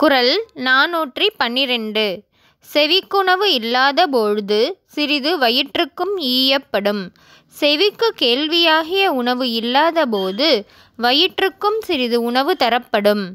குரல் நாநூற்றி பன்னிரண்டு செவிக்குணவு இல்லாத பொழுது சிறிது வயிற்றுக்கும் ஈயப்படும் செவிக்கு கேள்வியாகிய உணவு இல்லாதபோது வயிற்றுக்கும் சிறிது உணவு தரப்படும்